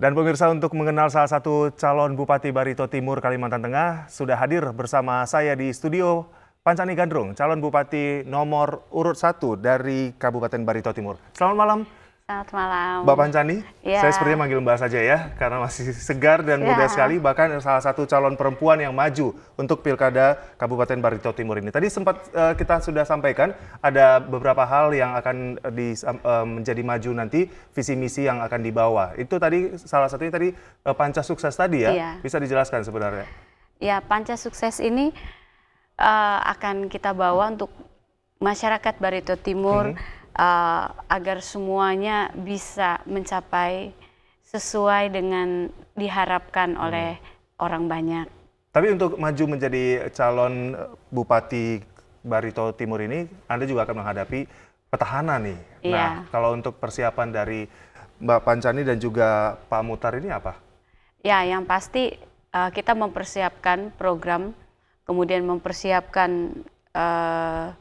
Dan pemirsa untuk mengenal salah satu calon Bupati Barito Timur Kalimantan Tengah sudah hadir bersama saya di studio Pancani Gandrung, calon Bupati nomor urut satu dari Kabupaten Barito Timur. Selamat malam Selamat malam. Mbak Pancani, ya. saya sepertinya manggil Mbak saja ya, karena masih segar dan ya. muda sekali, bahkan salah satu calon perempuan yang maju untuk Pilkada Kabupaten Barito Timur ini. Tadi sempat uh, kita sudah sampaikan, ada beberapa hal yang akan di, uh, menjadi maju nanti, visi misi yang akan dibawa. Itu tadi salah satunya tadi uh, Panca Sukses tadi ya, ya, bisa dijelaskan sebenarnya. Ya, Panca Sukses ini uh, akan kita bawa untuk masyarakat Barito Timur, hmm uh, agar semuanya bisa mencapai sesuai dengan diharapkan hmm. oleh orang banyak. Tapi untuk maju menjadi calon eh, bupati Barito Timur ini, Anda juga akan menghadapi petahana nih. Iya. Nah, kalau untuk persiapan dari Mbak Pancani dan juga Pak Mutar ini apa? Ya, yang pasti uh, kita mempersiapkan program, kemudian mempersiapkan uh,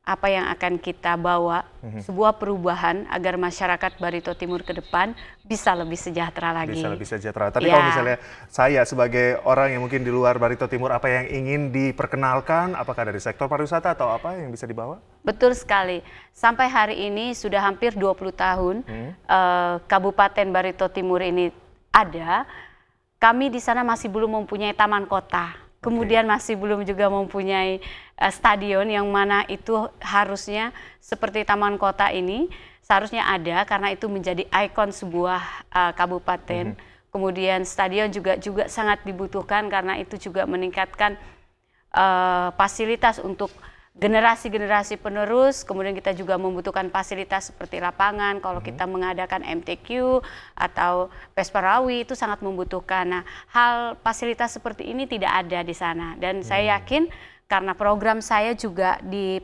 apa yang akan kita bawa mhm. sebuah perubahan agar masyarakat Barito Timur ke depan bisa lebih sejahtera lagi. Bisa lebih sejahtera. Tapi ya. kalau misalnya saya sebagai orang yang mungkin di luar Barito Timur apa yang ingin diperkenalkan apakah dari sektor pariwisata atau apa yang bisa dibawa? Betul sekali. Sampai hari ini sudah hampir 20 tahun hmm. eh, Kabupaten Barito Timur ini ada. Kami di sana masih belum mempunyai taman kota kemudian masih belum juga mempunyai uh, stadion yang mana itu harusnya seperti Taman Kota ini seharusnya ada karena itu menjadi ikon sebuah uh, kabupaten. Mm -hmm. Kemudian stadion juga juga sangat dibutuhkan karena itu juga meningkatkan uh, fasilitas untuk generasi-generasi penerus, kemudian kita juga membutuhkan fasilitas seperti lapangan. Kalau hmm. kita mengadakan MTQ atau Pesparawi itu sangat membutuhkan. Nah, hal fasilitas seperti ini tidak ada di sana. Dan hmm. saya yakin karena program saya juga di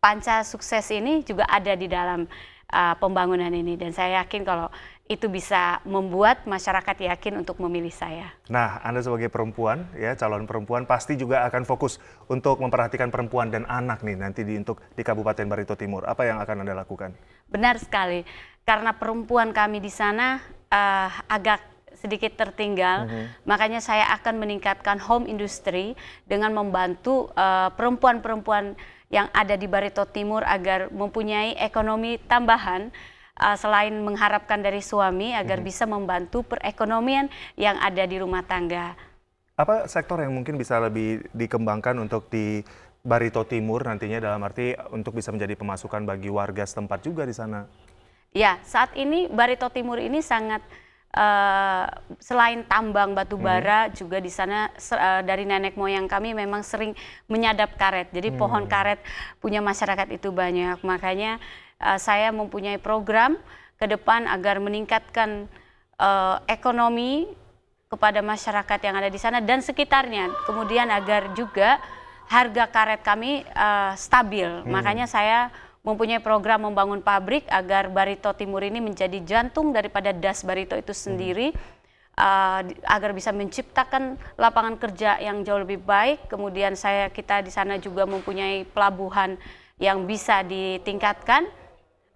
Panca Sukses ini juga ada di dalam uh, pembangunan ini. Dan saya yakin kalau itu bisa membuat masyarakat yakin untuk memilih saya. Nah, Anda sebagai perempuan ya, calon perempuan pasti juga akan fokus untuk memperhatikan perempuan dan anak nih nanti di untuk di Kabupaten Barito Timur. Apa yang akan Anda lakukan? Benar sekali. Karena perempuan kami di sana uh, agak sedikit tertinggal. Mm -hmm. Makanya saya akan meningkatkan home industry dengan membantu eh, perempuan-perempuan yang ada di Barito Timur agar mempunyai ekonomi tambahan uh, selain mengharapkan dari suami agar hmm. bisa membantu perekonomian yang ada di rumah tangga. Apa sektor yang mungkin bisa lebih dikembangkan untuk di Barito Timur nantinya dalam arti untuk bisa menjadi pemasukan bagi warga setempat juga di sana? Ya, saat ini Barito Timur ini sangat Uh, selain tambang batu bara hmm. juga di sana uh, dari nenek moyang kami memang sering menyadap karet. Jadi hmm. pohon karet punya masyarakat itu banyak. Makanya Eh, saya mempunyai program ke depan agar meningkatkan uh, ekonomi kepada masyarakat yang ada di sana dan sekitarnya. Kemudian agar juga harga karet kami uh, stabil. Hmm. Makanya saya mempunyai program membangun pabrik agar Barito Timur ini menjadi jantung daripada das Barito itu hmm. sendiri hmm. uh, agar bisa menciptakan lapangan kerja yang jauh lebih baik. Kemudian saya kita di sana juga mempunyai pelabuhan yang bisa ditingkatkan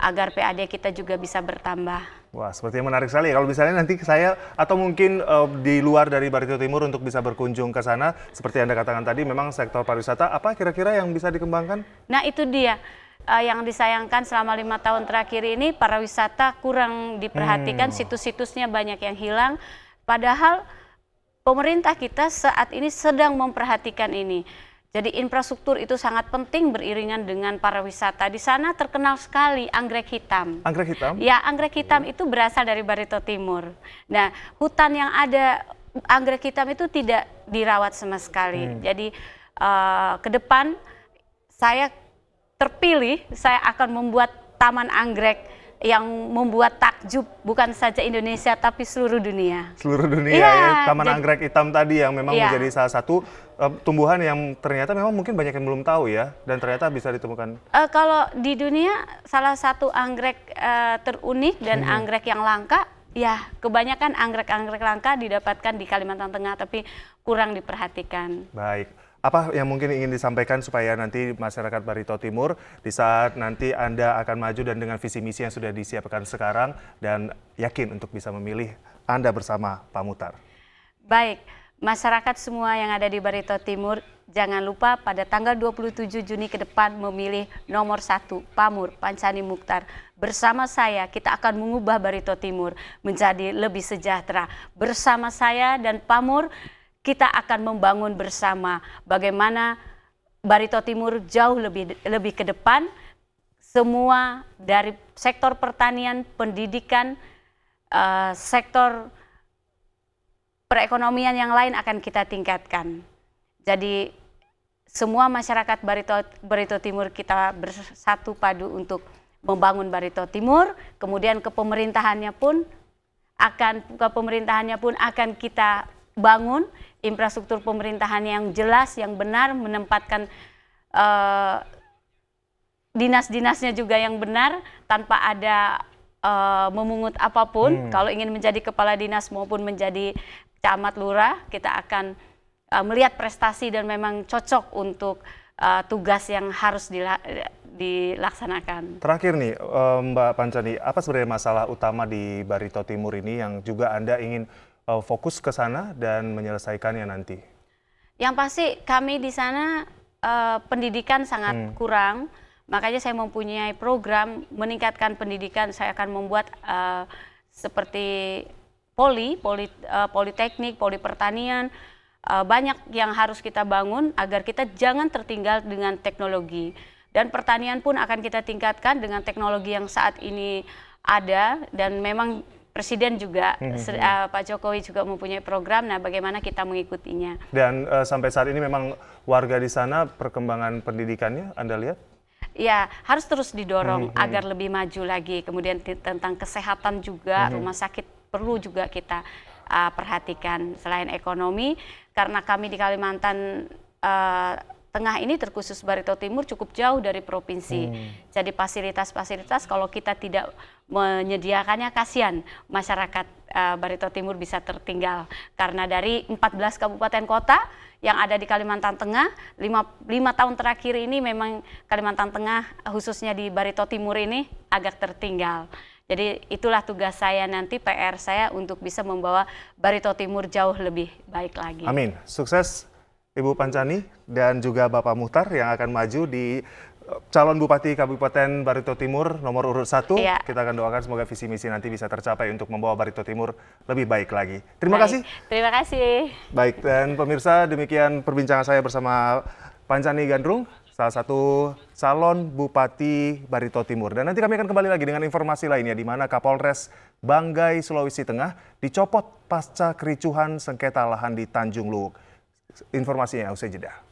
agar PAD kita juga bisa bertambah. Wah, sepertinya menarik sekali Kalau misalnya nanti saya atau mungkin uh, di luar dari Barito Timur untuk bisa berkunjung ke sana, seperti Anda katakan tadi, memang sektor pariwisata apa kira-kira yang bisa dikembangkan? Nah, itu dia. Uh, yang disayangkan selama lima tahun terakhir ini, pariwisata kurang diperhatikan, hmm. situs-situsnya banyak yang hilang. Padahal pemerintah kita saat ini sedang memperhatikan ini jadi infrastruktur itu sangat penting beriringan dengan pariwisata. Di sana terkenal sekali anggrek hitam. Anggrek hitam? Ya, anggrek hitam hmm. itu berasal dari Barito Timur. Nah, hutan yang ada anggrek hitam itu tidak dirawat sama sekali. Hmm. Jadi uh, ke depan saya terpilih, saya akan membuat taman anggrek yang membuat takjub bukan saja Indonesia tapi seluruh dunia. Seluruh dunia iya, ya, ya. taman jadi, anggrek hitam tadi yang memang ya. menjadi salah satu uh, tumbuhan yang ternyata memang mungkin banyak yang belum tahu ya dan ternyata bisa ditemukan. Uh, kalau di dunia salah satu anggrek uh, terunik dan hmm. anggrek yang langka ya kebanyakan anggrek-anggrek langka didapatkan di Kalimantan Tengah tapi kurang diperhatikan. Baik apa yang mungkin ingin disampaikan supaya nanti masyarakat Barito Timur di saat nanti Anda akan maju dan dengan visi misi yang sudah disiapkan sekarang dan yakin untuk bisa memilih Anda bersama Pak Mutar? Baik, masyarakat semua yang ada di Barito Timur jangan lupa pada tanggal 27 Juni ke depan memilih nomor satu Pamur Pancani Mukhtar. Bersama saya kita akan mengubah Barito Timur menjadi lebih sejahtera. Bersama saya dan Pamur kita akan membangun bersama bagaimana Barito Timur jauh lebih lebih ke depan semua dari sektor pertanian, pendidikan, uh, sektor perekonomian yang lain akan kita tingkatkan. Jadi semua masyarakat Barito, Barito Timur kita bersatu padu untuk membangun Barito Timur, kemudian kepemerintahannya pun akan kepemerintahannya pun akan kita bangun infrastruktur pemerintahan yang jelas, yang benar, menempatkan uh, dinas-dinasnya juga yang benar tanpa ada uh, memungut apapun. Hmm. Kalau ingin menjadi kepala dinas maupun menjadi camat lurah, kita akan uh, melihat prestasi dan memang cocok untuk uh, tugas yang harus dila dilaksanakan. Terakhir nih Mbak Pancani, apa sebenarnya masalah utama di Barito Timur ini yang juga Anda ingin Eh, fokus ke sana dan menyelesaikannya nanti? Yang pasti kami di sana uh, pendidikan sangat hmm. kurang, makanya saya mempunyai program meningkatkan pendidikan. Saya akan membuat uh, seperti poli, poli uh, politeknik, poli pertanian, uh, banyak yang harus kita bangun agar kita jangan tertinggal dengan teknologi. Dan pertanian pun akan kita tingkatkan dengan teknologi yang saat ini ada dan memang Presiden juga hmm. uh, Pak Jokowi juga mempunyai program. Nah, bagaimana kita mengikutinya? Dan uh, sampai saat ini memang warga di sana perkembangan pendidikannya Anda lihat? Ya, harus terus didorong hmm. hmm. agar lebih maju lagi. Kemudian tentang kesehatan juga, hmm, hmm. rumah sakit perlu juga kita uh, perhatikan selain ekonomi karena kami di Kalimantan Tengah ini terkhusus Barito Timur cukup jauh dari provinsi. Hmm. Jadi fasilitas-fasilitas kalau kita tidak menyediakannya kasihan masyarakat uh, Barito Timur bisa tertinggal karena dari 14 kabupaten kota yang ada di Kalimantan Tengah, lima lima tahun terakhir ini memang Kalimantan Tengah khususnya di Barito Timur ini agak tertinggal. Jadi itulah tugas saya nanti PR saya untuk bisa membawa Barito Timur jauh lebih baik lagi. Amin. Sukses Ibu Pancani dan juga Bapak Muhtar yang akan maju di eh, calon Bupati Kabupaten Barito Timur nomor urut satu Ya. Kita akan doakan semoga visi misi nanti bisa tercapai untuk membawa Barito Timur lebih baik lagi. Terima baik. kasih. Terima kasih. Baik, dan pemirsa demikian perbincangan saya bersama Pancani Gandrung, salah satu calon Bupati Barito Timur. Dan nanti kami akan kembali lagi dengan informasi lainnya di mana Kapolres Banggai, Sulawesi Tengah dicopot pasca kericuhan sengketa lahan di Tanjung Luwuk informasinya usai jeda.